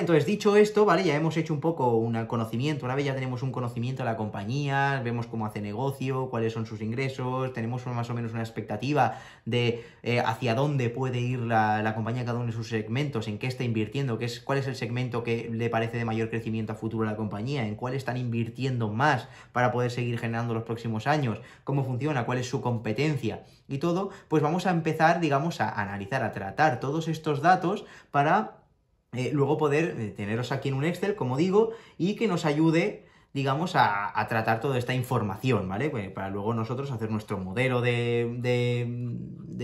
Entonces, dicho esto, ¿vale? Ya hemos hecho un poco un conocimiento. Una vez ya tenemos un conocimiento de la compañía, vemos cómo hace negocio, cuáles son sus ingresos, tenemos más o menos una expectativa de eh, hacia dónde puede ir la, compañía cada uno de sus segmentos, en qué está invirtiendo, es, cuál es el segmento que le parece de mayor crecimiento a futuro a la compañía, en cuál están invirtiendo más para poder seguir generando los próximos años, cómo funciona, cuál es su competencia y todo, pues vamos a empezar, digamos, a analizar, a tratar todos estos datos para eh, luego poder eh, teneros aquí en un Excel, como digo, y que nos ayude digamos, a, tratar toda esta información, ¿vale? Pues, para luego nosotros hacer nuestro modelo de,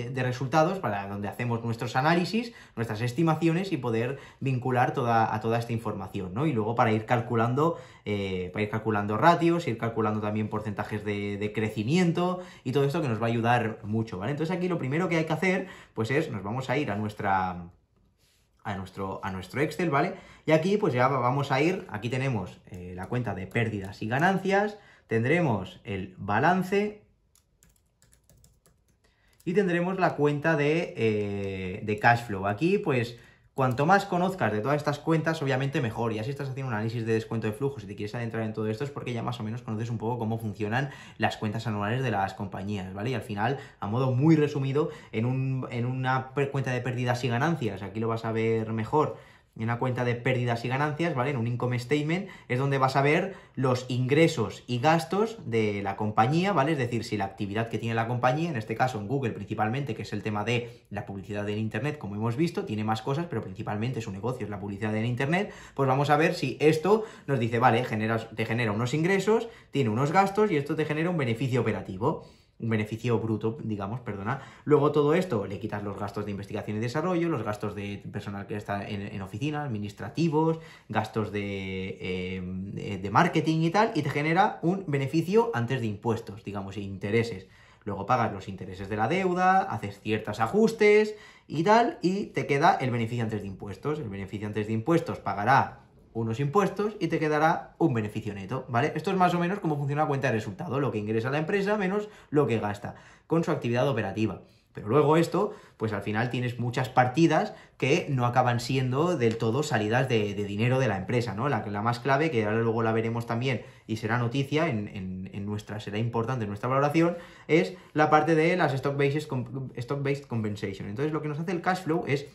de, resultados, para donde hacemos nuestros análisis, nuestras estimaciones y poder vincular toda, a toda esta información, ¿no? Y luego para ir calculando, eh, para ir calculando ratios, ir calculando también porcentajes de, crecimiento y todo esto que nos va a ayudar mucho, ¿vale? Entonces aquí lo primero que hay que hacer, pues es, nos vamos a ir a nuestra a nuestro, a nuestro Excel, ¿vale? Y aquí pues ya vamos a ir, aquí tenemos eh, la cuenta de pérdidas y ganancias, tendremos el balance y tendremos la cuenta de, eh, de cash flow. Aquí pues Cuanto más conozcas de todas estas cuentas, obviamente mejor. Y así estás haciendo un análisis de descuento de flujos. Si te quieres adentrar en todo esto es porque ya más o menos conoces un poco cómo funcionan las cuentas anuales de las compañías, ¿vale? Y al final, a modo muy resumido, en, un, en una cuenta de pérdidas y ganancias, aquí lo vas a ver mejor en una cuenta de pérdidas y ganancias, ¿vale? En un income statement es donde vas a ver los ingresos y gastos de la compañía, ¿vale? Es decir, si la actividad que tiene la compañía, en este caso en Google principalmente, que es el tema de la publicidad del Internet, como hemos visto, tiene más cosas, pero principalmente su negocio es la publicidad en Internet, pues vamos a ver si esto nos dice, vale, te genera unos ingresos, tiene unos gastos y esto te genera un beneficio operativo un beneficio bruto, digamos, perdona. Luego todo esto le quitas los gastos de investigación y desarrollo, los gastos de personal que está en, oficina, administrativos, gastos eh, de, de marketing y tal, y te genera un beneficio antes de impuestos, digamos, e intereses. Luego pagas los intereses de la deuda, haces ciertos ajustes y tal, y te queda el beneficio antes de impuestos. El beneficio antes de impuestos pagará unos impuestos y te quedará un beneficio neto, ¿vale? Esto es más o menos cómo funciona la cuenta de resultado, lo que ingresa la empresa menos lo que gasta con su actividad operativa. Pero luego esto, pues al final tienes muchas partidas que no acaban siendo del todo salidas de, dinero de la empresa, ¿no? La, la, más clave, que ahora luego la veremos también y será noticia en, nuestra, será importante en nuestra valoración, es la parte de las stock stock based compensation. Entonces lo que nos hace el cash flow es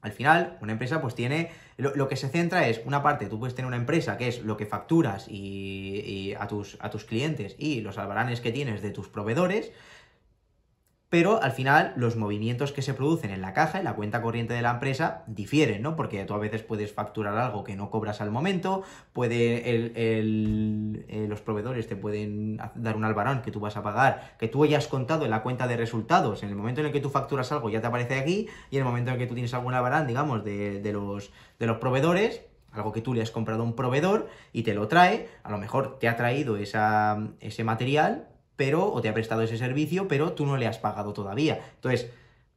al final, una empresa pues tiene, lo, que se centra es, una parte, tú puedes tener una empresa que es lo que facturas y, a, tus, a tus clientes y los albaranes que tienes de tus proveedores, pero al final los movimientos que se producen en la caja, en la cuenta corriente de la empresa, difieren, ¿no? Porque tú a veces puedes facturar algo que no cobras al momento, puede eh, los proveedores te pueden dar un albarán que tú vas a pagar, que tú hayas contado en la cuenta de resultados, en el momento en el que tú facturas algo ya te aparece aquí, y en el momento en el que tú tienes algún albarán, digamos, de, los, de los proveedores, algo que tú le has comprado a un proveedor y te lo trae, a lo mejor te ha traído ese material pero, o te ha prestado ese servicio, pero tú no le has pagado todavía. Entonces,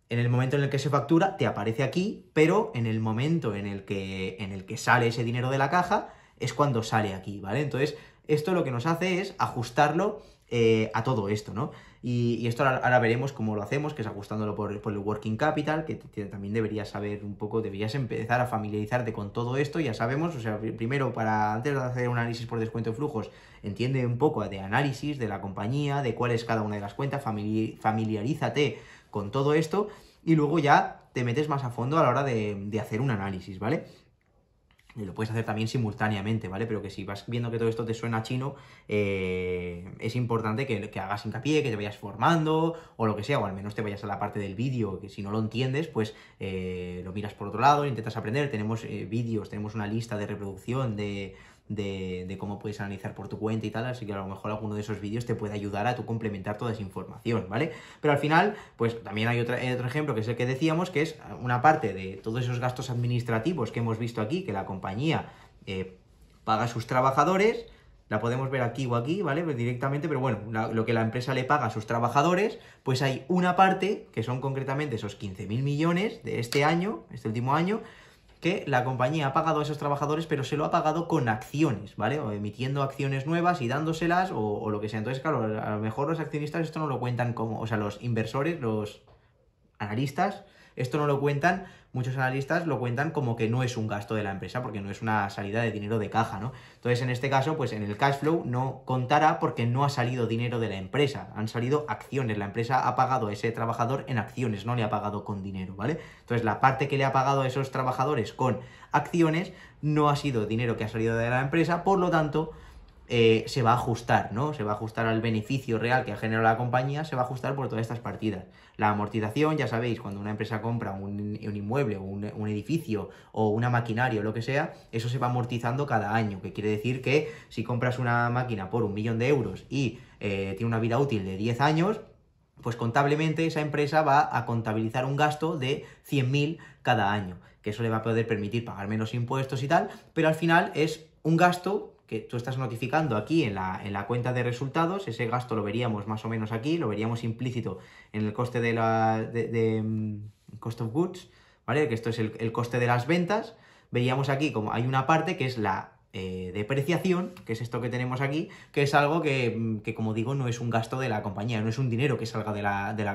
en el momento en el que se factura, te aparece aquí, pero en el momento en el que, en el que sale ese dinero de la caja, es cuando sale aquí, ¿vale? Entonces, esto lo que nos hace es ajustarlo eh, a todo esto, ¿no? Y, esto ahora, veremos cómo lo hacemos, que es ajustándolo por, el Working Capital, que también deberías saber un poco, deberías empezar a familiarizarte con todo esto, ya sabemos, o sea, primero para antes de hacer un análisis por descuento de flujos, entiende un poco de análisis de la compañía, de cuál es cada una de las cuentas, familiarízate con todo esto y luego ya te metes más a fondo a la hora de hacer un análisis, ¿vale? lo puedes hacer también simultáneamente, ¿vale? Pero que si vas viendo que todo esto te suena chino, eh, es importante que, hagas hincapié, que te vayas formando o lo que sea, o al menos te vayas a la parte del vídeo, que si no lo entiendes, pues eh, lo miras por otro lado, intentas aprender. Tenemos eh, vídeos, tenemos una lista de reproducción de, de, cómo puedes analizar por tu cuenta y tal, así que a lo mejor alguno de esos vídeos te puede ayudar a tu complementar toda esa información, ¿vale? Pero al final, pues también hay otro, ejemplo que es el que decíamos, que es una parte de todos esos gastos administrativos que hemos visto aquí, que la compañía eh, paga a sus trabajadores, la podemos ver aquí o aquí, ¿vale? Pues directamente, pero bueno, lo que la empresa le paga a sus trabajadores, pues hay una parte, que son concretamente esos 15.000 millones de este año, este último año, que la compañía ha pagado a esos trabajadores, pero se lo ha pagado con acciones, ¿vale? O emitiendo acciones nuevas y dándoselas o, lo que sea. Entonces, claro, a lo mejor los accionistas esto no lo cuentan como, o sea, los inversores, los analistas, esto no lo cuentan, muchos analistas lo cuentan como que no es un gasto de la empresa, porque no es una salida de dinero de caja, ¿no? Entonces, en este caso, pues en el cash flow no contará porque no ha salido dinero de la empresa, han salido acciones, la empresa ha pagado a ese trabajador en acciones, no le ha pagado con dinero, ¿vale? Entonces, la parte que le ha pagado a esos trabajadores con acciones no ha sido dinero que ha salido de la empresa, por lo tanto, eh, se va a ajustar, ¿no? Se va a ajustar al beneficio real que ha generado la compañía, se va a ajustar por todas estas partidas. La amortización, ya sabéis, cuando una empresa compra un, inmueble o un, edificio o una maquinaria o lo que sea, eso se va amortizando cada año, que quiere decir que si compras una máquina por un millón de euros y eh, tiene una vida útil de 10 años, pues contablemente esa empresa va a contabilizar un gasto de 100.000 cada año, que eso le va a poder permitir pagar menos impuestos y tal, pero al final es un gasto que tú estás notificando aquí en la, cuenta de resultados, ese gasto lo veríamos más o menos aquí, lo veríamos implícito en el coste de la de, mm, cost of goods, ¿vale? Que esto es el, el, coste de las ventas. Veríamos aquí como hay una parte que es la eh, depreciación, que es esto que tenemos aquí, que es algo mm, que, como digo, no es un gasto de la compañía, no es un dinero que salga de la, de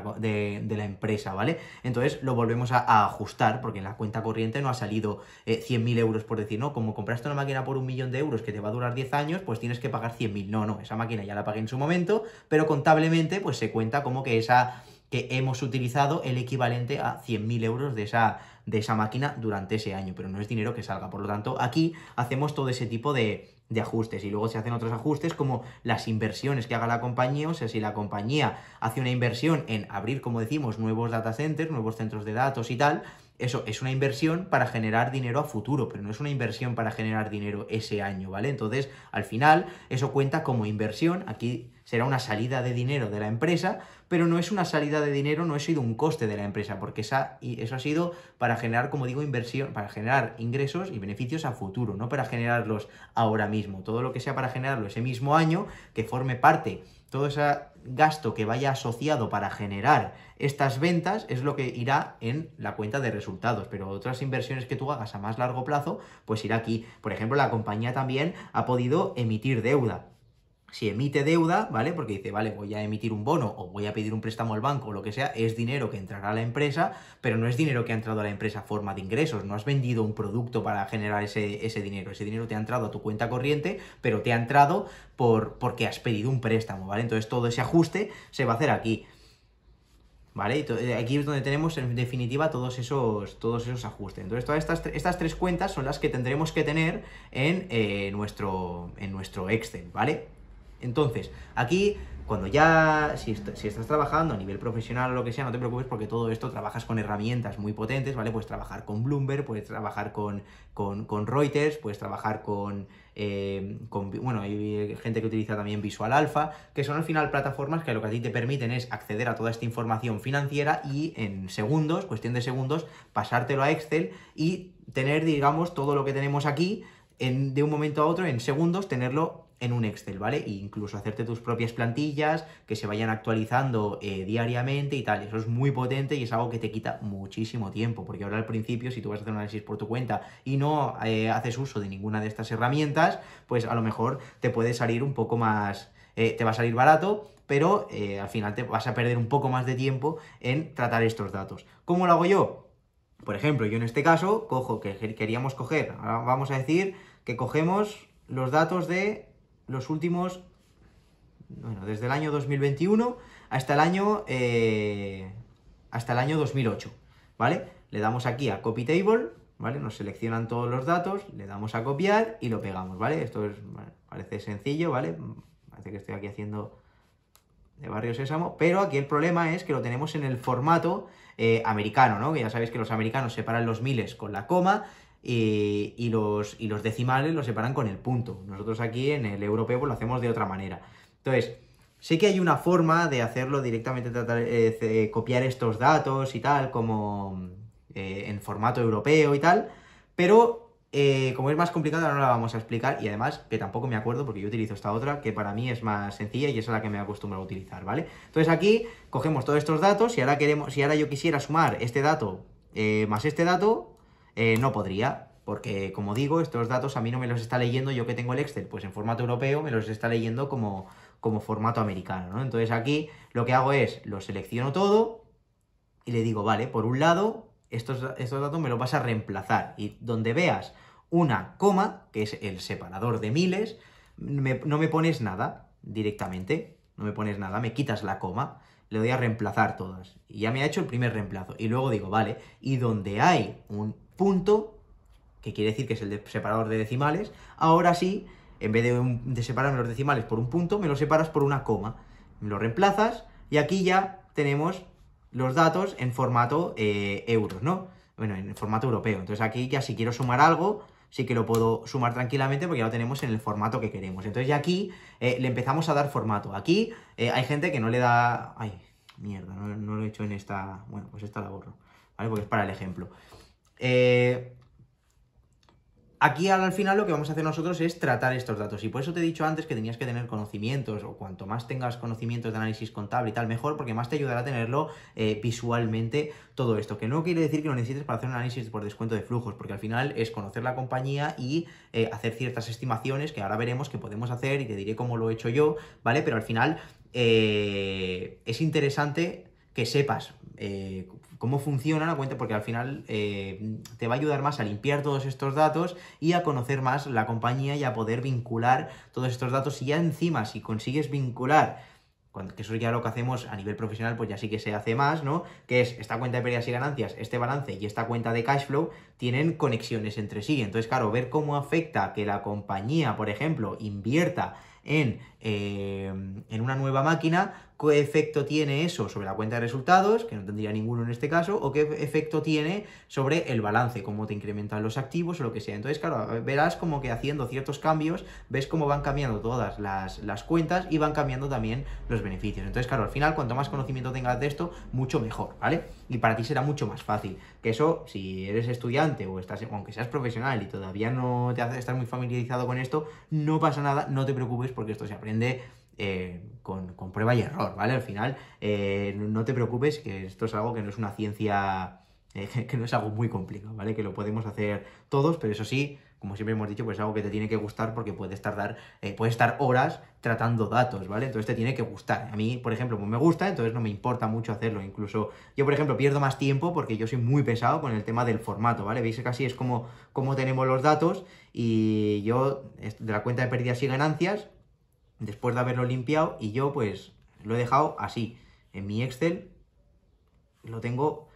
la, empresa, ¿vale? Entonces lo volvemos a, ajustar, porque en la cuenta corriente no ha salido eh, 100.000 euros, por decir, no, como compraste una máquina por un millón de euros que te va a durar 10 años, pues tienes que pagar 100.000. No, no, esa máquina ya la pagué en su momento, pero contablemente pues se cuenta como que esa que hemos utilizado el equivalente a 100.000 euros de esa, de esa máquina durante ese año, pero no es dinero que salga. Por lo tanto, aquí hacemos todo ese tipo de, de ajustes y luego se hacen otros ajustes como las inversiones que haga la compañía, o sea, si la compañía hace una inversión en abrir, como decimos, nuevos data centers, nuevos centros de datos y tal, eso es una inversión para generar dinero a futuro, pero no es una inversión para generar dinero ese año, ¿vale? Entonces, al final, eso cuenta como inversión, aquí será una salida de dinero de la empresa, pero no es una salida de dinero, no ha sido un coste de la empresa, porque esa, eso ha sido para generar, como digo, inversión, para generar ingresos y beneficios a futuro, no para generarlos ahora mismo. Todo lo que sea para generarlo ese mismo año, que forme parte todo ese gasto que vaya asociado para generar estas ventas es lo que irá en la cuenta de resultados, pero otras inversiones que tú hagas a más largo plazo, pues irá aquí. Por ejemplo, la compañía también ha podido emitir deuda si emite deuda, ¿vale? Porque dice, vale, voy a emitir un bono o voy a pedir un préstamo al banco o lo que sea, es dinero que entrará a la empresa, pero no es dinero que ha entrado a la empresa a forma de ingresos, no has vendido un producto para generar ese, dinero, ese dinero te ha entrado a tu cuenta corriente, pero te ha entrado por, porque has pedido un préstamo, ¿vale? Entonces todo ese ajuste se va a hacer aquí. ¿Vale? Eh, aquí es donde tenemos en definitiva todos esos, todos esos ajustes. Entonces, todas estas, tres cuentas son las que tendremos que tener en, eh, nuestro, en nuestro Excel, ¿vale? Entonces, aquí, cuando ya, si, estás trabajando a nivel profesional o lo que sea, no te preocupes porque todo esto trabajas con herramientas muy potentes, ¿vale? Puedes trabajar con Bloomberg, puedes trabajar con, Reuters, puedes trabajar con, eh, Bueno, hay gente que utiliza también Visual Alpha, que son al final plataformas que lo que a ti te permiten es acceder a toda esta información financiera y en segundos, cuestión de segundos, pasártelo a Excel y tener, digamos, todo lo que tenemos aquí en, de un momento a otro, en segundos, tenerlo en un Excel, ¿vale? E incluso hacerte tus propias plantillas que se vayan actualizando eh, diariamente y tal. Eso es muy potente y es algo que te quita muchísimo tiempo, porque ahora al principio, si tú vas a hacer un análisis por tu cuenta y no eh, haces uso de ninguna de estas herramientas, pues a lo mejor te puede salir un poco más, eh, te va a salir barato, pero al final te vas a perder un poco más de tiempo en tratar estos datos. ¿Cómo lo hago yo? Por ejemplo, yo en este caso cojo que queríamos coger, vamos a decir que cogemos los datos de los últimos, bueno, desde el año 2021 hasta el año, eh, hasta el año 2008, ¿vale? Le damos aquí a Copy Table, ¿vale? Nos seleccionan todos los datos, le damos a copiar y lo pegamos, ¿vale? Esto es, parece sencillo, ¿vale? Parece que estoy aquí haciendo de Barrio Sésamo, pero aquí el problema es que lo tenemos en el formato eh, americano, ¿no? Que ya sabéis que los americanos separan los miles con la coma y, los, y los decimales los separan con el punto. Nosotros aquí en el europeo pues, lo hacemos de otra manera. Entonces, sé que hay una forma de hacerlo directamente, eh, copiar estos datos y tal, como eh, en formato europeo y tal, pero eh, como es más complicado no la vamos a explicar y además que tampoco me acuerdo porque yo utilizo esta otra que para mí es más sencilla y es la que me acostumbrado a utilizar, ¿vale? Entonces aquí cogemos todos estos datos y ahora queremos, si ahora yo quisiera sumar este dato más este dato, eh, no podría, porque como digo, estos datos a mí no me los está leyendo yo que tengo el Excel, pues en formato europeo me los está leyendo como, como formato americano, ¿no? Entonces aquí lo que hago es, lo selecciono todo y le digo, vale, por un lado, estos, estos datos me los vas a reemplazar y donde veas una coma, que es el separador de miles, no me pones nada directamente, no me pones nada, me quitas la coma, le doy a reemplazar todas. Y ya me ha hecho el primer reemplazo. Y luego digo, vale, y donde hay un punto, que quiere decir que es el separador de decimales, ahora sí, en vez de, separar separarme los decimales por un punto, me lo separas por una coma. Me lo reemplazas y aquí ya tenemos los datos en formato eh, euros, ¿no? Bueno, en formato europeo. Entonces aquí ya si quiero sumar algo, sí que lo puedo sumar tranquilamente porque ya lo tenemos en el formato que queremos. Entonces ya aquí eh, le empezamos a dar formato. Aquí eh, hay gente que no le da... Ay, mierda, no, no, lo he hecho en esta... Bueno, pues esta la borro, ¿vale? Porque es para el ejemplo. Eh, aquí al final lo que vamos a hacer nosotros es tratar estos datos y por eso te he dicho antes que tenías que tener conocimientos o cuanto más tengas conocimientos de análisis contable y tal mejor porque más te ayudará a tenerlo eh, visualmente todo esto que no quiere decir que lo necesites para hacer un análisis por descuento de flujos porque al final es conocer la compañía y eh, hacer ciertas estimaciones que ahora veremos que podemos hacer y te diré cómo lo he hecho yo vale pero al final eh, es interesante que sepas eh, cómo funciona la cuenta, porque al final eh, te va a ayudar más a limpiar todos estos datos y a conocer más la compañía y a poder vincular todos estos datos. Y ya encima, si consigues vincular, que eso ya lo que hacemos a nivel profesional, pues ya sí que se hace más, ¿no? Que es esta cuenta de pérdidas y ganancias, este balance y esta cuenta de cash flow tienen conexiones entre sí. Entonces, claro, ver cómo afecta que la compañía, por ejemplo, invierta en, eh, en una nueva máquina, qué efecto tiene eso sobre la cuenta de resultados, que no tendría ninguno en este caso, o qué efecto tiene sobre el balance, cómo te incrementan los activos o lo que sea. Entonces, claro, verás como que haciendo ciertos cambios, ves cómo van cambiando todas las, cuentas y van cambiando también los beneficios. Entonces, claro, al final, cuanto más conocimiento tengas de esto, mucho mejor, ¿vale? Y para ti será mucho más fácil. Que eso, si eres estudiante o estás, aunque seas profesional y todavía no te haces estar muy familiarizado con esto, no pasa nada, no te preocupes porque esto se aprende eh, con, prueba y error, ¿vale? Al final, eh, no te preocupes, que esto es algo que no es una ciencia, eh, que no es algo muy complicado, ¿vale? Que lo podemos hacer todos, pero eso sí, como siempre hemos dicho, pues es algo que te tiene que gustar porque puedes tardar, puedes estar horas tratando datos, ¿vale? Entonces te tiene que gustar. A mí, por ejemplo, pues me gusta, entonces no me importa mucho hacerlo. Incluso yo, por ejemplo, pierdo más tiempo porque yo soy muy pesado con el tema del formato, ¿vale? Veis que así es como, como tenemos los datos y yo, de la cuenta de pérdidas y ganancias, después de haberlo limpiado y yo pues lo he dejado así. En mi Excel lo tengo,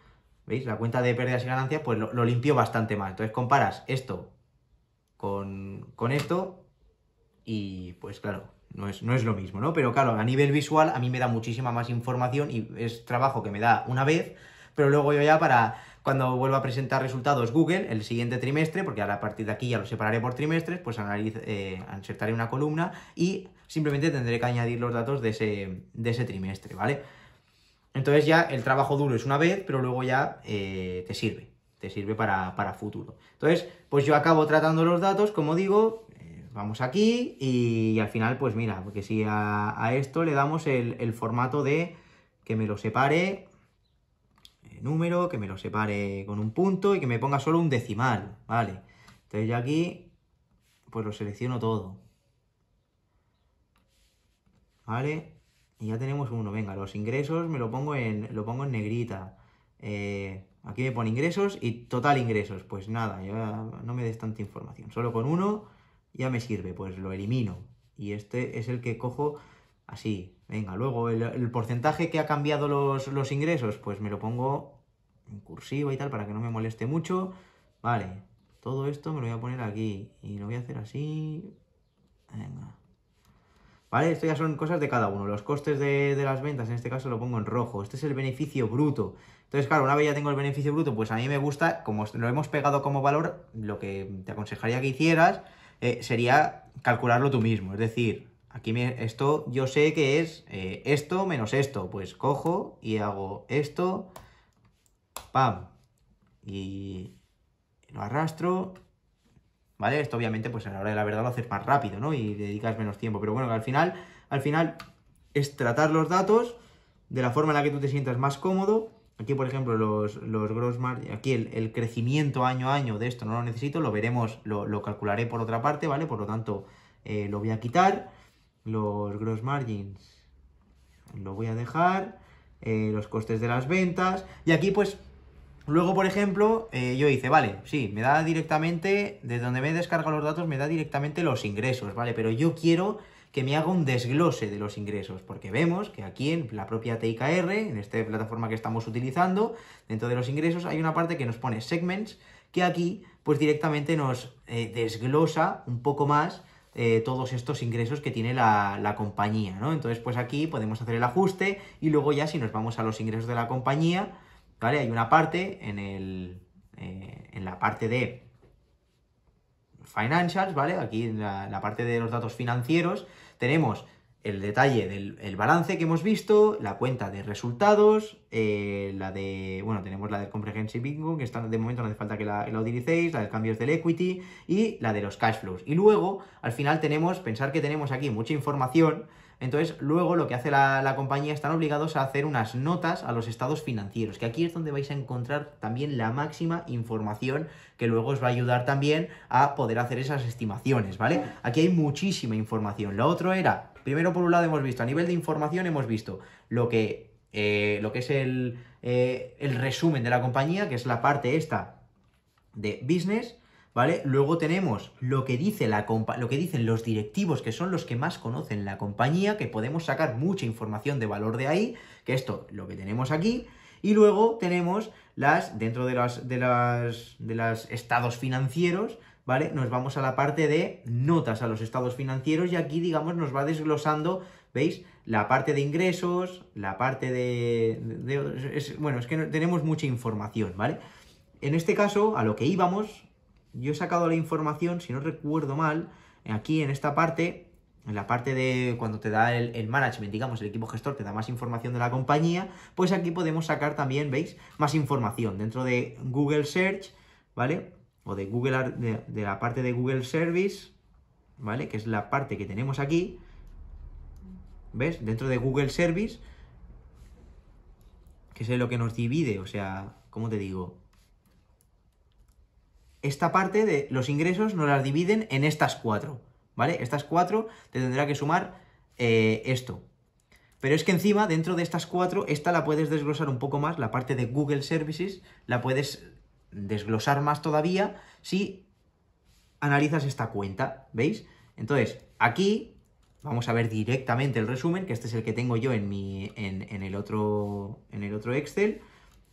¿veis? La cuenta de pérdidas y ganancias pues lo, limpio bastante mal, Entonces comparas esto con, esto y pues claro, no es, no es lo mismo, ¿no? Pero claro, a nivel visual a mí me da muchísima más información y es trabajo que me da una vez, pero luego yo ya para cuando vuelva a presentar resultados Google el siguiente trimestre, porque a partir de aquí ya lo separaré por trimestres, pues eh, insertaré una columna y simplemente tendré que añadir los datos de ese, trimestre, ¿vale? Entonces ya el trabajo duro es una vez, pero luego ya eh, te sirve, te sirve para, futuro. Entonces, pues yo acabo tratando los datos, como digo, eh, vamos aquí y, al final, pues mira, porque si a, esto le damos el formato de que me lo separe número, que me lo separe con un punto y que me ponga solo un decimal, ¿vale? Entonces ya aquí, pues lo selecciono todo. ¿Vale? Y ya tenemos uno. Venga, los ingresos me lo pongo en, lo pongo en negrita. Eh, aquí me pone ingresos y total ingresos. Pues nada, ya no me des tanta información. Solo con uno ya me sirve. Pues lo elimino. Y este es el que cojo así. Venga, luego el, porcentaje que ha cambiado los, ingresos, pues me lo pongo en cursiva y tal para que no me moleste mucho. Vale, todo esto me lo voy a poner aquí y lo voy a hacer así. Venga. Vale, esto ya son cosas de cada uno. Los costes de, las ventas, en este caso lo pongo en rojo. Este es el beneficio bruto. Entonces, claro, una vez ya tengo el beneficio bruto, pues a mí me gusta, como lo hemos pegado como valor, lo que te aconsejaría que hicieras eh, sería calcularlo tú mismo. Es decir, aquí esto yo sé que es eh, esto menos esto. Pues cojo y hago esto, pam, y lo arrastro, ¿vale? Esto obviamente pues a la hora de la verdad lo haces más rápido, ¿no? Y dedicas menos tiempo, pero bueno, al final, al final es tratar los datos de la forma en la que tú te sientas más cómodo. Aquí, por ejemplo, los, los gross margin, aquí el, crecimiento año a año de esto no lo necesito, lo veremos, lo, calcularé por otra parte, ¿vale? Por lo tanto, eh, lo voy a quitar los gross margins lo voy a dejar, eh, los costes de las ventas, y aquí pues luego por ejemplo eh, yo hice, vale, sí, me da directamente, de donde me descarga los datos me da directamente los ingresos, vale, pero yo quiero que me haga un desglose de los ingresos, porque vemos que aquí en la propia TIKR, en esta plataforma que estamos utilizando, dentro de los ingresos hay una parte que nos pone segments, que aquí pues directamente nos eh, desglosa un poco más eh, todos estos ingresos que tiene la, compañía, ¿no? Entonces, pues aquí podemos hacer el ajuste y luego ya si nos vamos a los ingresos de la compañía, ¿vale? Hay una parte en, el, eh, en la parte de financials, ¿vale? Aquí en la parte de los datos financieros tenemos el detalle del balance que hemos visto, la cuenta de resultados, eh, la de, bueno, tenemos la del Comprehensive Income, que está, de momento no hace falta que la, utilicéis, la de cambios del equity y la de los cash flows. Y luego, al final tenemos, pensar que tenemos aquí mucha información, entonces luego lo que hace la, la compañía, están obligados a hacer unas notas a los estados financieros, que aquí es donde vais a encontrar también la máxima información que luego os va a ayudar también a poder hacer esas estimaciones, ¿vale? Aquí hay muchísima información. Lo otro era primero por un lado hemos visto, a nivel de información hemos visto lo que, eh, lo que es el, eh, el resumen de la compañía, que es la parte esta de business, ¿vale? Luego tenemos lo que, dice la lo que dicen los directivos, que son los que más conocen la compañía, que podemos sacar mucha información de valor de ahí, que esto, lo que tenemos aquí, y luego tenemos las, dentro de las, de las, de estados financieros, ¿vale? Nos vamos a la parte de notas a los estados financieros y aquí, digamos, nos va desglosando, ¿veis? La parte de ingresos, la parte de... bueno, es que tenemos mucha información, ¿vale? En este caso, a lo que íbamos, yo he sacado la información, si no recuerdo mal, aquí en esta parte, en la parte de cuando te da el, el, management, digamos, el equipo gestor te da más información de la compañía, pues aquí podemos sacar también, ¿veis? Más información dentro de Google Search, ¿vale? o de Google de, la parte de Google Service, ¿vale? Que es la parte que tenemos aquí. ¿Ves? Dentro de Google Service, que es lo que nos divide, o sea, ¿cómo te digo? Esta parte de los ingresos nos las dividen en estas cuatro, ¿vale? Estas cuatro te tendrá que sumar eh, esto. Pero es que encima, dentro de estas cuatro, esta la puedes desglosar un poco más, la parte de Google Services, la puedes desglosar más todavía si analizas esta cuenta, ¿veis? Entonces, aquí vamos a ver directamente el resumen, que este es el que tengo yo en, mi, en, el, otro, en el otro Excel,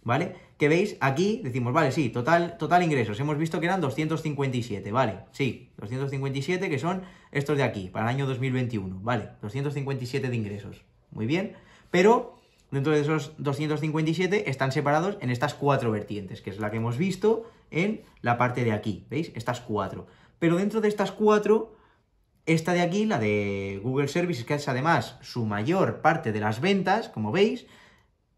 ¿vale? Que veis, aquí decimos, vale, sí, total, total ingresos, hemos visto que eran 257, ¿vale? Sí, 257 que son estos de aquí, para el año 2021, ¿vale? 257 de ingresos, muy bien, pero Dentro de esos 257 están separados en estas cuatro vertientes, que es la que hemos visto en la parte de aquí, ¿veis? Estas cuatro. Pero dentro de estas cuatro, esta de aquí, la de Google Services, que es además su mayor parte de las ventas, como veis,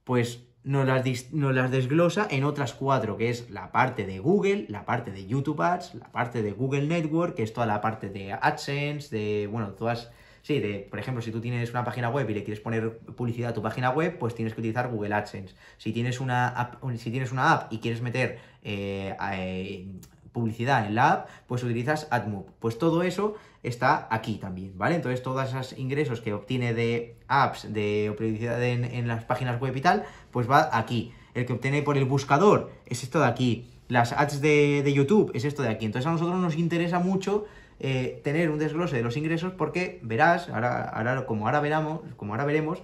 pues nos las, las, desglosa en otras cuatro, que es la parte de Google, la parte de YouTube Ads, la parte de Google Network, que es toda la parte de AdSense, de, bueno, todas Sí, de, por ejemplo, si tú tienes una página web y le quieres poner publicidad a tu página web, pues tienes que utilizar Google AdSense. Si tienes una app, si tienes una app y quieres meter eh, eh, publicidad en la app, pues utilizas AdMob. Pues todo eso está aquí también, ¿vale? Entonces, todos esos ingresos que obtiene de apps, de publicidad en, las páginas web y tal, pues va aquí. El que obtiene por el buscador es esto de aquí. Las ads de, de YouTube es esto de aquí. Entonces, a nosotros nos interesa mucho eh, tener un desglose de los ingresos porque verás, ahora, como, ahora veramos, como ahora veremos,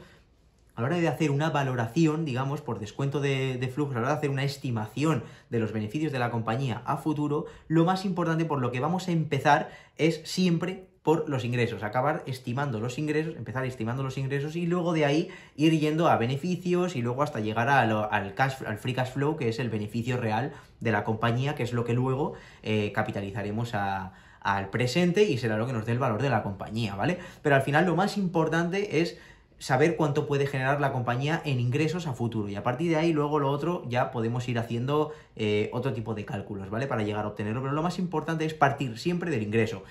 a la hora de hacer una valoración, digamos, por descuento de, de, flujos, a la hora de hacer una estimación de los beneficios de la compañía a futuro, lo más importante por lo que vamos a empezar es siempre por los ingresos, acabar estimando los ingresos, empezar estimando los ingresos y luego de ahí ir yendo a beneficios y luego hasta llegar al, al free cash flow, que es el beneficio real de la compañía, que es lo que luego eh, capitalizaremos a, al presente y será lo que nos dé el valor de la compañía, ¿vale? Pero al final lo más importante es saber cuánto puede generar la compañía en ingresos a futuro y a partir de ahí luego lo otro ya podemos ir haciendo eh, otro tipo de cálculos, ¿vale? Para llegar a obtenerlo, pero lo más importante es partir siempre del ingreso.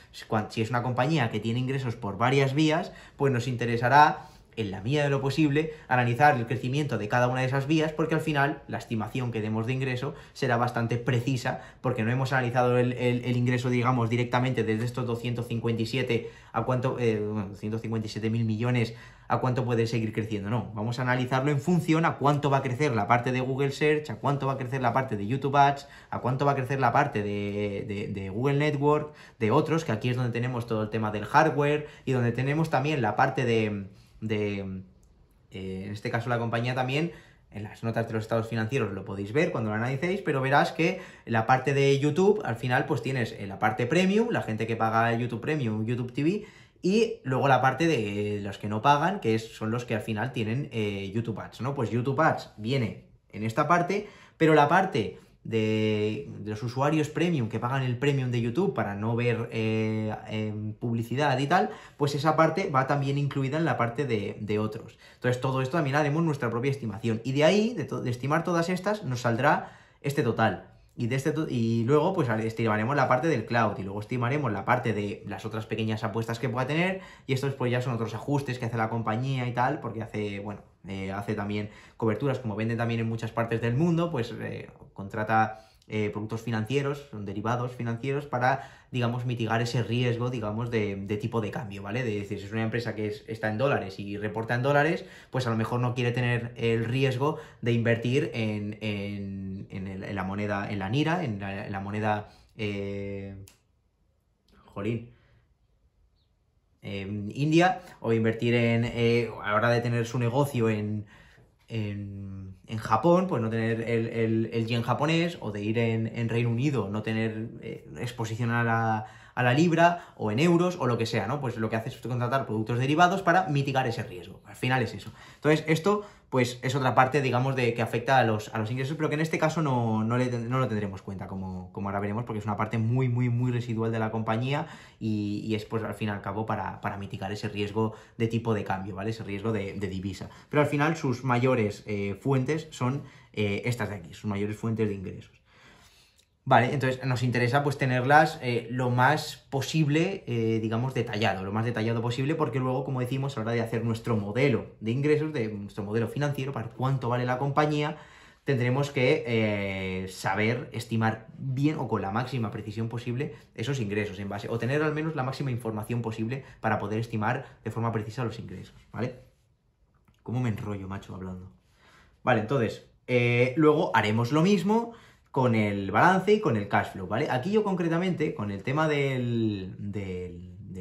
Si es una compañía que tiene ingresos por varias vías, pues nos interesará en la medida de lo posible, analizar el crecimiento de cada una de esas vías, porque al final la estimación que demos de ingreso será bastante precisa, porque no hemos analizado el, ingreso, digamos, directamente desde estos 257 a cuánto, eh, mil millones, a cuánto puede seguir creciendo. No, vamos a analizarlo en función a cuánto va a crecer la parte de Google Search, a cuánto va a crecer la parte de YouTube Ads, a cuánto va a crecer la parte de Google Network, de otros, que aquí es donde tenemos todo el tema del hardware y donde tenemos también la parte de de, eh, en este caso, la compañía también. En las notas de los estados financieros lo podéis ver cuando lo analicéis, pero verás que la parte de YouTube, al final, pues tienes eh, la parte premium, la gente que paga YouTube Premium, YouTube TV, y luego la parte de los que no pagan, que son los que al final tienen eh, YouTube Ads, ¿no? Pues YouTube Ads viene en esta parte, pero la parte de, los usuarios premium que pagan el premium de YouTube para no ver eh, publicidad y tal, pues esa parte va también incluida en la parte de, de, otros. Entonces todo esto también haremos nuestra propia estimación. Y de ahí, de, estimar todas estas, nos saldrá este total. Y, de este y luego, pues estimaremos la parte del cloud y luego estimaremos la parte de las otras pequeñas apuestas que pueda tener. Y estos, pues ya son otros ajustes que hace la compañía y tal, porque hace, bueno, eh, hace también coberturas, como vende también en muchas partes del mundo, pues eh, contrata eh, productos financieros, derivados financieros, para, digamos, mitigar ese riesgo, digamos, de, tipo de cambio, ¿vale? De decir, si es una empresa que está en dólares y reporta en dólares, pues a lo mejor no quiere tener el riesgo de invertir en, en, la moneda, en la NIRA, en la, la moneda... jolín, Em, India o invertir en, eh, a la hora de tener su negocio en, en, en Japón, pues no tener el, el, yen japonés o de ir en, Reino Unido, no tener eh, exposición a la, a la, libra o en euros o lo que sea, ¿no? Pues lo que hace es contratar productos derivados para mitigar ese riesgo. Al final es eso. Entonces, esto pues es otra parte, digamos, de que afecta a los, a los ingresos, pero que en este caso no, no, lo tendremos cuenta, como, ahora veremos, porque es una parte muy, muy, muy residual de la compañía y, es, pues, al fin y al cabo, para, mitigar ese riesgo de tipo de cambio, ¿vale? Ese riesgo de, divisa. Pero al final sus mayores eh, fuentes son eh, estas de aquí, sus mayores fuentes de ingresos. Vale, entonces nos interesa pues tenerlas eh, lo más posible, eh, digamos, detallado, lo más detallado posible, porque luego, como decimos, a la hora de hacer nuestro modelo de ingresos, de nuestro modelo financiero, para cuánto vale la compañía, tendremos que eh, saber estimar bien o con la máxima precisión posible esos ingresos en base, o tener al menos la máxima información posible para poder estimar de forma precisa los ingresos, ¿vale? ¿Cómo me enrollo, macho, hablando? Vale, entonces, luego haremos lo mismo con el balance y con el cash flow, ¿vale? Aquí yo concretamente, con el tema del,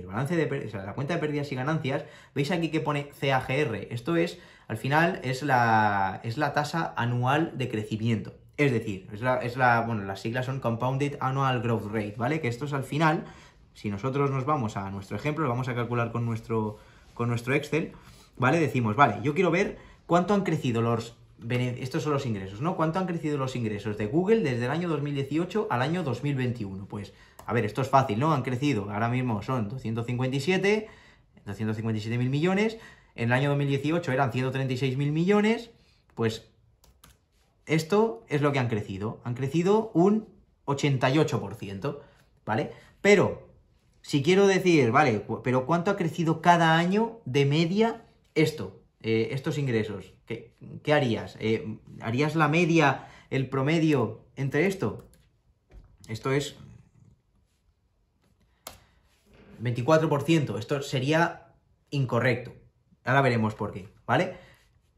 balance de o sea, la cuenta de pérdidas y ganancias, veis aquí que pone CAGR. Esto es, al final, es la, es la tasa anual de crecimiento. Es decir, es la, bueno, las siglas son Compounded Annual Growth Rate, ¿vale? Que esto es al final, si nosotros nos vamos a nuestro ejemplo, lo vamos a calcular con nuestro, con nuestro Excel, ¿vale? Decimos, vale, yo quiero ver cuánto han crecido los estos son los ingresos, ¿no? ¿Cuánto han crecido los ingresos de Google desde el año 2018 al año 2021? Pues, a ver, esto es fácil, ¿no? Han crecido, ahora mismo son 257, 257 mil millones, en el año 2018 eran 136 mil millones, pues esto es lo que han crecido, han crecido un 88%, ¿vale? Pero, si quiero decir, vale, pero ¿cuánto ha crecido cada año de media esto? Eh, estos ingresos, ¿qué, harías? Eh, ¿Harías la media, el promedio entre esto? Esto es 24%, esto sería incorrecto. Ahora veremos por qué, ¿vale?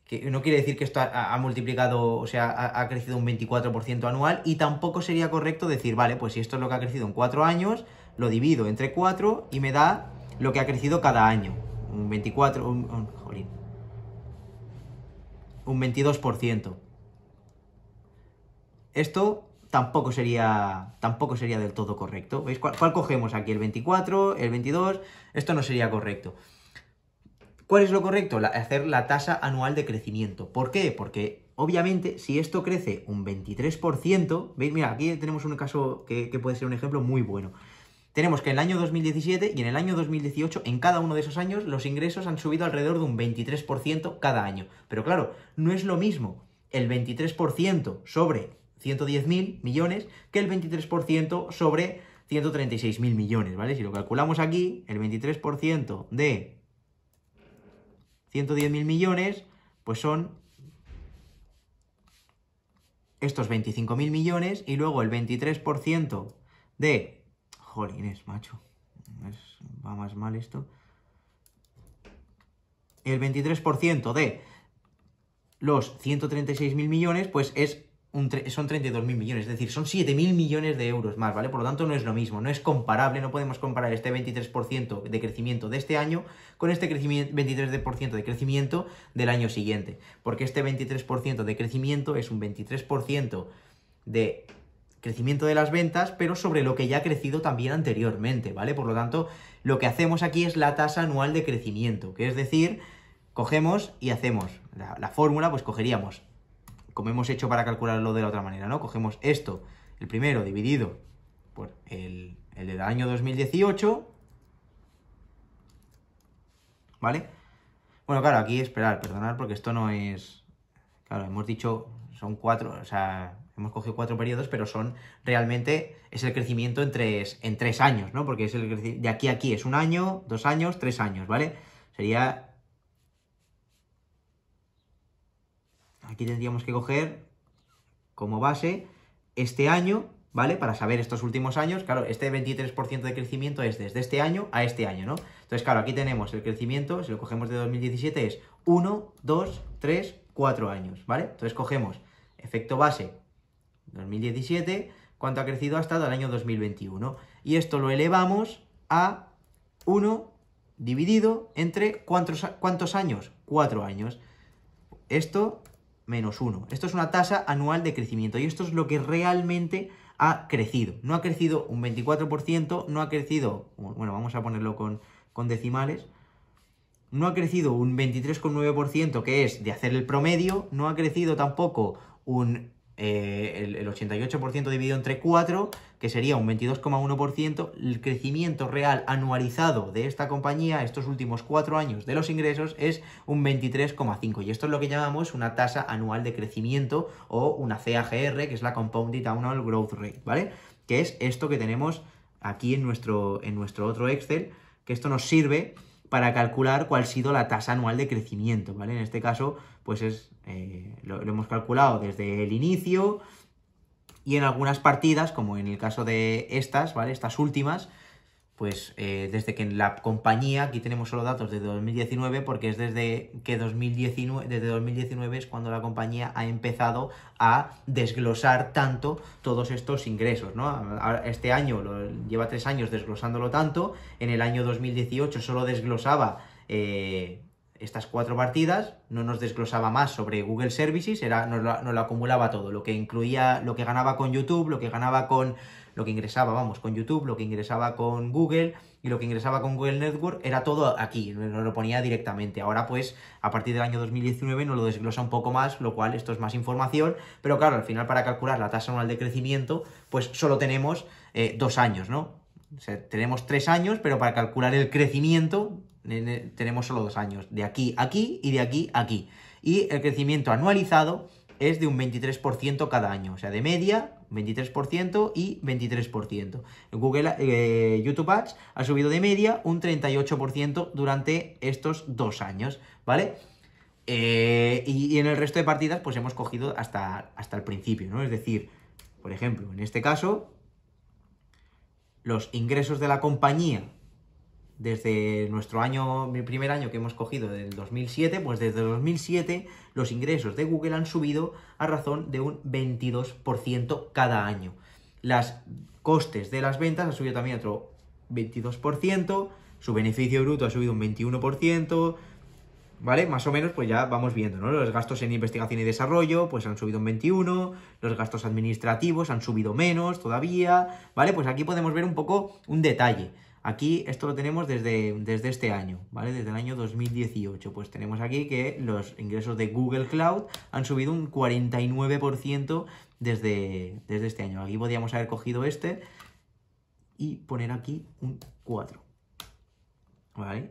Que no quiere decir que esto ha, multiplicado, o sea, ha, crecido un 24% anual y tampoco sería correcto decir, vale, pues si esto es lo que ha crecido en 4 años, lo divido entre 4 y me da lo que ha crecido cada año. Un 24, jolín, un 22%. Esto tampoco sería, tampoco sería del todo correcto. ¿Veis? ¿Cuál, cogemos aquí? ¿El 24? ¿El 22? Esto no sería correcto. ¿Cuál es lo correcto? hacer la tasa anual de crecimiento. ¿Por qué? Porque obviamente si esto crece un 23%, ¿veis? Mira, aquí tenemos un caso que, que puede ser un ejemplo muy bueno tenemos que en el año 2017 y en el año 2018, en cada uno de esos años, los ingresos han subido alrededor de un 23% cada año. Pero claro, no es lo mismo el 23% sobre 110.000 millones que el 23% sobre 136.000 millones, ¿vale? Si lo calculamos aquí, el 23% de 110.000 millones, pues son estos 25.000 millones y luego el 23% de Jolines, macho. va más mal esto. El 23% de los 136.000 millones, pues es un son 32.000 millones, es decir, son 7.000 millones de euros más, ¿vale? Por lo tanto, no es lo mismo, no es comparable, no podemos comparar este 23% de crecimiento de este año con este 23% de crecimiento del año siguiente, porque este 23% de crecimiento es un 23% de crecimiento de las ventas, pero sobre lo que ya ha crecido también anteriormente, ¿vale? Por lo tanto, lo que hacemos aquí es la tasa anual de crecimiento, que es decir, cogemos y hacemos la, fórmula, pues cogeríamos, como hemos hecho para calcularlo de la otra manera, ¿no? Cogemos esto, el primero dividido por el, el del año 2018, ¿vale? Bueno, claro, aquí esperar, perdonar, porque esto no es... Claro, hemos dicho, son cuatro, o sea, hemos cogido cuatro periodos, pero son realmente, es el crecimiento en tres, en tres años, ¿no? Porque es el de aquí a aquí, es un año, dos años, tres años, ¿vale? Sería... Aquí tendríamos que coger como base este año, ¿vale? Para saber estos últimos años, claro, este 23% de crecimiento es desde este año a este año, ¿no? Entonces, claro, aquí tenemos el crecimiento, si lo cogemos de 2017 es 1, 2, 3, 4 años, ¿vale? Entonces cogemos efecto base 2017, cuánto ha crecido hasta el año 2021. Y esto lo elevamos a 1 dividido entre cuántos, cuántos años, 4 años. Esto menos 1. Esto es una tasa anual de crecimiento y esto es lo que realmente ha crecido. No ha crecido un 24%, no ha crecido, bueno, vamos a ponerlo con, con decimales, no ha crecido un 23,9% que es de hacer el promedio, no ha crecido tampoco un eh, el, 88% dividido entre 4, que sería un 22,1%, el crecimiento real anualizado de esta compañía estos últimos 4 años de los ingresos es un 23,5%. Y esto es lo que llamamos una tasa anual de crecimiento o una CAGR, que es la Compounded Annual Growth Rate, ¿vale? Que es esto que tenemos aquí en nuestro, en nuestro otro Excel, que esto nos sirve para calcular cuál ha sido la tasa anual de crecimiento, ¿vale? En este caso pues es, eh, lo, hemos calculado desde el inicio y en algunas partidas, como en el caso de estas, ¿vale? Estas últimas, pues eh, desde que en la compañía, aquí tenemos solo datos de 2019, porque es desde que 2019, desde 2019 es cuando la compañía ha empezado a desglosar tanto todos estos ingresos, ¿no? este año lleva tres años desglosándolo tanto, en el año 2018 solo desglosaba eh, estas cuatro partidas, no nos desglosaba más sobre Google Services, era, nos, lo, acumulaba todo, lo que incluía lo que ganaba con YouTube, lo que ganaba con lo que ingresaba, vamos, con YouTube, lo que ingresaba con Google y lo que ingresaba con Google Network, era todo aquí, nos lo ponía directamente. Ahora pues, a partir del año 2019 nos lo desglosa un poco más, lo cual esto es más información, pero claro, al final para calcular la tasa anual de crecimiento, pues solo tenemos eh, dos años, ¿no? O sea, tenemos tres años, pero para calcular el crecimiento tenemos solo dos años, de aquí a aquí y de aquí a aquí. Y el crecimiento anualizado es de un 23% cada año, o sea, de media 23% y 23%. Google, eh, YouTube Ads ha subido de media un 38% durante estos dos años, ¿vale? Eh, y, en el resto de partidas pues hemos cogido hasta, hasta el principio, ¿no? Es decir, por ejemplo, en este caso, los ingresos de la compañía desde nuestro año, mi primer año que hemos cogido del 2007, pues desde el 2007 los ingresos de Google han subido a razón de un 22% cada año. Las costes de las ventas han subido también otro 22%, su beneficio bruto ha subido un 21%, ¿vale? Más o menos, pues ya vamos viendo, ¿no? Los gastos en investigación y desarrollo, pues han subido un 21, los gastos administrativos han subido menos todavía, ¿vale? Pues aquí podemos ver un poco un detalle. Aquí esto lo tenemos desde, desde este año, ¿vale? Desde el año 2018. Pues tenemos aquí que los ingresos de Google Cloud han subido un 49% desde, desde este año. Aquí podríamos haber cogido este y poner aquí un 4. ¿Vale?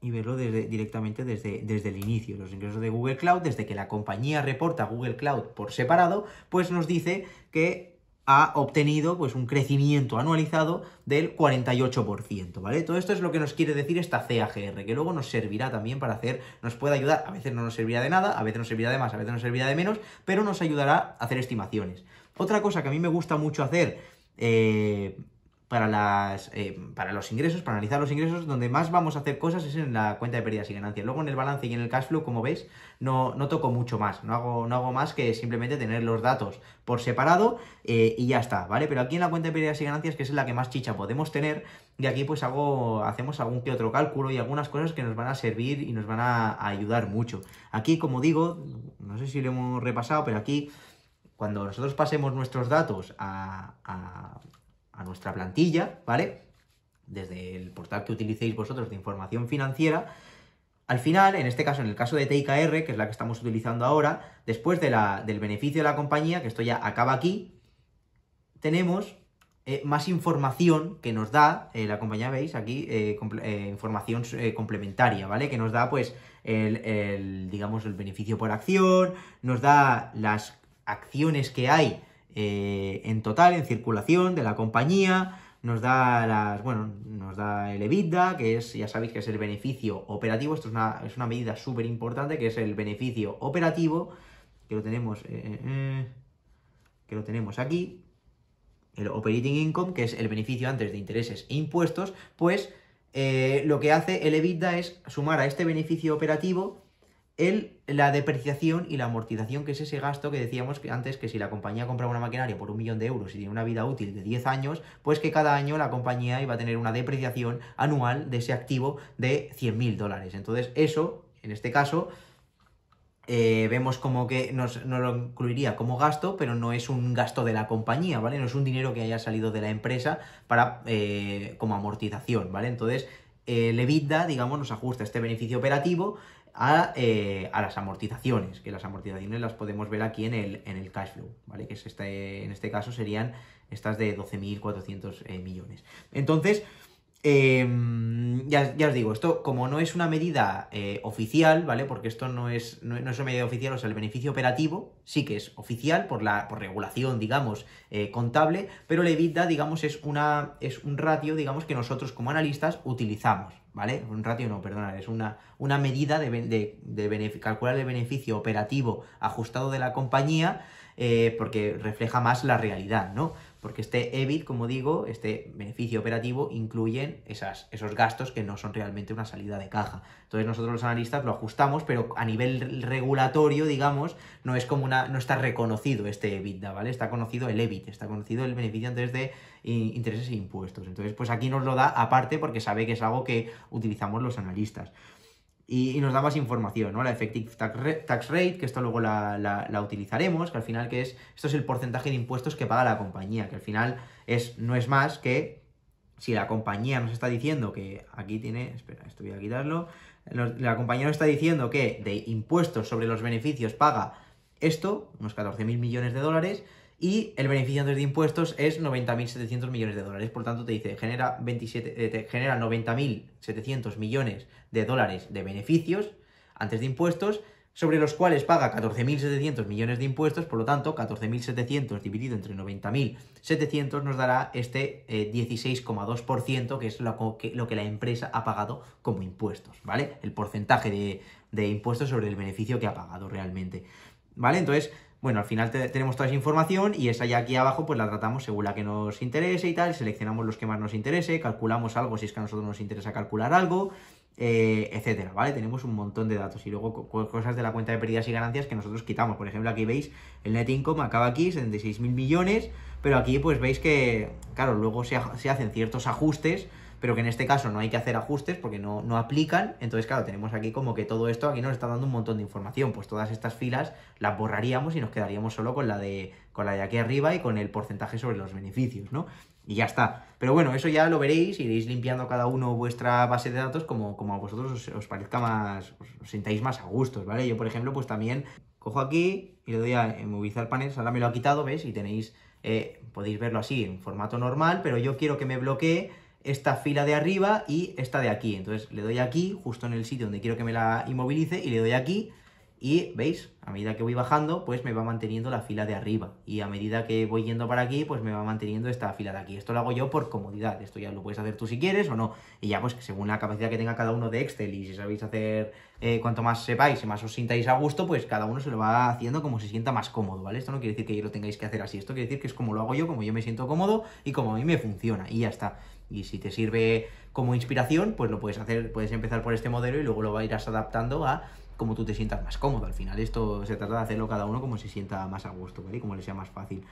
y verlo desde, directamente desde, desde, el inicio. Los ingresos de Google Cloud, desde que la compañía reporta Google Cloud por separado, pues nos dice que ha obtenido pues, un crecimiento anualizado del 48%, ¿vale? Todo esto es lo que nos quiere decir esta CAGR, que luego nos servirá también para hacer, nos puede ayudar, a veces no nos servirá de nada, a veces nos servirá de más, a veces nos servirá de menos, pero nos ayudará a hacer estimaciones. Otra cosa que a mí me gusta mucho hacer eh, para, las, eh, para los ingresos, para analizar los ingresos, donde más vamos a hacer cosas es en la cuenta de pérdidas y ganancias. Luego en el balance y en el cash flow, como veis, no, no toco mucho más, no hago, no hago más que simplemente tener los datos por separado eh, y ya está, ¿vale? Pero aquí en la cuenta de pérdidas y ganancias, que es la que más chicha podemos tener, y aquí pues hago, hacemos algún que otro cálculo y algunas cosas que nos van a servir y nos van a, ayudar mucho. Aquí, como digo, no sé si lo hemos repasado, pero aquí cuando nosotros pasemos nuestros datos a, a nuestra plantilla, ¿vale? Desde el portal que utilicéis vosotros de información financiera. Al final, en este caso, en el caso de TIKR, que es la que estamos utilizando ahora, después de la, del beneficio de la compañía, que esto ya acaba aquí, tenemos eh, más información que nos da eh, la compañía, veis aquí, eh, información complementaria, ¿vale? Que nos da, pues, el, digamos, el beneficio por acción, nos da las acciones que hay eh, en total, en circulación de la compañía, nos da las, bueno, nos da el EBITDA, que es, ya sabéis que es el beneficio operativo, esto es una, medida súper importante, que es el beneficio operativo, que lo tenemos, eh, eh, que lo tenemos aquí, el operating income, que es el beneficio antes de intereses e impuestos, pues lo que hace el EBITDA es sumar a este beneficio operativo el, la depreciación y la amortización, que es ese gasto que decíamos antes que si la compañía compra una maquinaria por un millón de euros y tiene una vida útil de 10 años, pues que cada año la compañía iba a tener una depreciación anual de ese activo de 100.000 dólares. Entonces eso, en este caso, eh, vemos como que nos, lo incluiría como gasto, pero no es un gasto de la compañía, ¿vale? No es un dinero que haya salido de la empresa para eh, como amortización, ¿vale? Entonces, eh, el EBITDA, digamos, nos ajusta este beneficio operativo eh, a, las amortizaciones, que las amortizaciones las podemos ver aquí en el, en el cash flow, ¿vale? Que este, en este caso serían estas de 12.400 eh, millones. Entonces, em, ya, os digo, esto como no es una medida eh, oficial, ¿vale? Porque esto no es, no, una medida oficial, o sea, el beneficio operativo sí que es oficial por, la, por regulación, digamos, contable, pero la EBITDA, digamos, es, una, es un ratio, digamos, que nosotros como analistas utilizamos, ¿vale? Un ratio no, perdona, es una, medida de, de, de calcular el beneficio operativo ajustado de la compañía eh, porque refleja más la realidad, ¿no? porque este EBIT, como digo, este beneficio operativo, incluyen esas, esos gastos que no son realmente una salida de caja. Entonces nosotros los analistas lo ajustamos, pero a nivel regulatorio, digamos, no es como una, no está reconocido este EBITDA, ¿vale? Está conocido el EBIT, está conocido el beneficio antes de intereses e impuestos. Entonces, pues aquí nos lo da aparte porque sabe que es algo que utilizamos los analistas y, nos da más información, ¿no? La Effective Tax Rate, que esto luego la, utilizaremos, que al final que es, esto es el porcentaje de impuestos que paga la compañía, que al final es, no es más que si la compañía nos está diciendo que aquí tiene, espera, esto voy a quitarlo, la compañía nos está diciendo que de impuestos sobre los beneficios paga esto, unos 14.000 millones de dólares, y el beneficio antes de impuestos es 90.700 millones de dólares. Por tanto, te dice, genera, 27, eh, genera 90.700 millones de dólares de beneficios antes de impuestos, sobre los cuales paga 14.700 millones de impuestos, por lo tanto, 14.700 dividido entre 90.700 nos dará este 16,2%, eh, que es lo que, lo que, la empresa ha pagado como impuestos, ¿vale? El porcentaje de, de impuestos sobre el beneficio que ha pagado realmente, ¿vale? Entonces, bueno, al final tenemos toda esa información y esa ya aquí abajo pues la tratamos según la que nos interese y tal, seleccionamos los que más nos interese, calculamos algo si es que a nosotros nos interesa calcular algo, eh, etcétera, ¿vale? Tenemos un montón de datos y luego cosas de la cuenta de pérdidas y ganancias que nosotros quitamos. Por ejemplo, aquí veis el net income acaba aquí, 76.000 millones, pero aquí pues veis que, claro, luego se hacen ciertos ajustes pero que en este caso no hay que hacer ajustes porque no, no aplican. Entonces, claro, tenemos aquí como que todo esto aquí nos está dando un montón de información. Pues todas estas filas las borraríamos y nos quedaríamos solo con la de, la de aquí arriba y con el porcentaje sobre los beneficios, ¿no? Y ya está. Pero bueno, eso ya lo veréis, iréis limpiando cada uno vuestra base de datos como, como a vosotros os, parezca más, os, sintáis más a gustos, ¿vale? Yo, por ejemplo, pues también cojo aquí y le doy a movilizar paneles, ahora me lo ha quitado, ¿ves? Y tenéis, eh, podéis verlo así en formato normal, pero yo quiero que me bloquee esta fila de arriba y esta de aquí. Entonces le doy aquí, justo en el sitio donde quiero que me la inmovilice, y le doy aquí, y veis, a medida que voy bajando, pues me va manteniendo la fila de arriba. Y a medida que voy yendo para aquí, pues me va manteniendo esta fila de aquí. Esto lo hago yo por comodidad. Esto ya lo puedes hacer tú si quieres o no. Y ya pues según la capacidad que tenga cada uno de Excel y si sabéis hacer, eh, cuanto más sepáis y más os sintáis a gusto, pues cada uno se lo va haciendo como se sienta más cómodo, ¿vale? Esto no quiere decir que lo tengáis que hacer así. Esto quiere decir que es como lo hago yo, como yo me siento cómodo y como a mí me funciona. Y ya está. Y si te sirve como inspiración, pues lo puedes hacer, puedes empezar por este modelo y luego lo irás adaptando a como tú te sientas más cómodo. Al final esto se trata de hacerlo cada uno como se sienta más a gusto, ¿vale? como le sea más fácil.